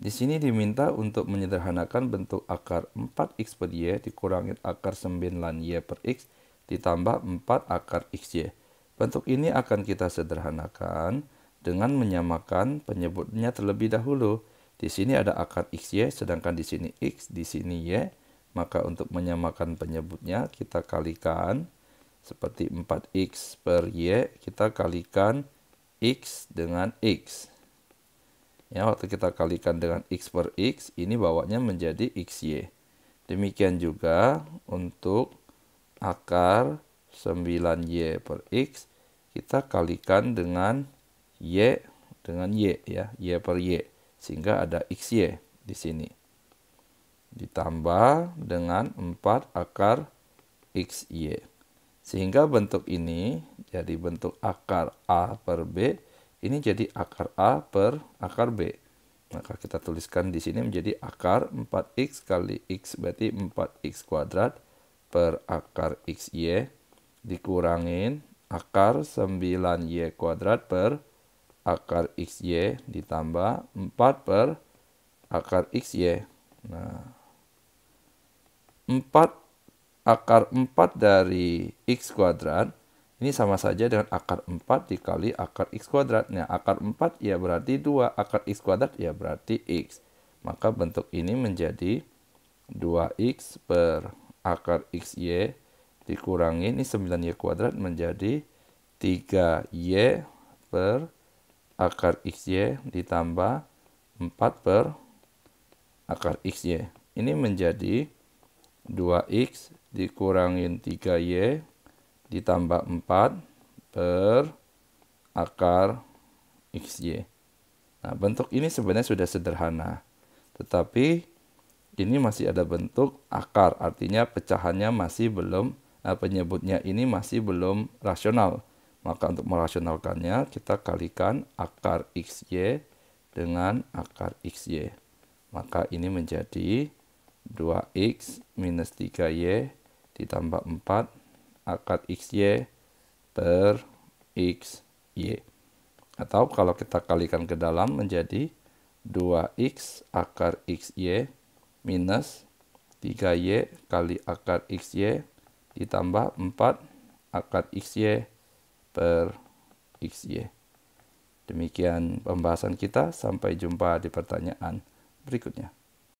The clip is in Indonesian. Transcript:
Di sini diminta untuk menyederhanakan bentuk akar 4x per y dikurangi akar 9 y per x ditambah 4 akar x y. Bentuk ini akan kita sederhanakan dengan menyamakan penyebutnya terlebih dahulu. Di sini ada akar x y, sedangkan di sini x, di sini y. Maka untuk menyamakan penyebutnya kita kalikan seperti 4x per y kita kalikan x dengan x. Ya, waktu kita kalikan dengan x per x, ini bawanya menjadi xy. Demikian juga untuk akar 9y per x, kita kalikan dengan y dengan y ya, y per y. Sehingga ada xy di sini. Ditambah dengan 4 akar xy. Sehingga bentuk ini jadi bentuk akar a per b ini jadi akar A per akar B. Maka kita tuliskan di sini menjadi akar 4x kali x berarti 4x kuadrat per akar xy dikurangin akar 9y kuadrat per akar xy ditambah 4 per akar xy. Nah, 4 akar 4 dari x kuadrat ini sama saja dengan akar 4 dikali akar x kuadrat. Nah, akar 4 ya berarti 2, akar x kuadrat ya berarti x. Maka bentuk ini menjadi 2x per akar xy dikurangi ini 9y kuadrat menjadi 3y per akar xy ditambah 4 per akar xy. Ini menjadi 2x dikurangin 3y ditambah 4 per akar xy. Nah, bentuk ini sebenarnya sudah sederhana. Tetapi ini masih ada bentuk akar, artinya pecahannya masih belum eh, penyebutnya ini masih belum rasional. Maka untuk merasionalkannya kita kalikan akar xy dengan akar xy. Maka ini menjadi 2x minus 3y ditambah 4 akad XY per XY. Atau kalau kita kalikan ke dalam menjadi 2X akar XY minus 3Y kali akar XY ditambah 4 akar XY per XY. Demikian pembahasan kita, sampai jumpa di pertanyaan berikutnya.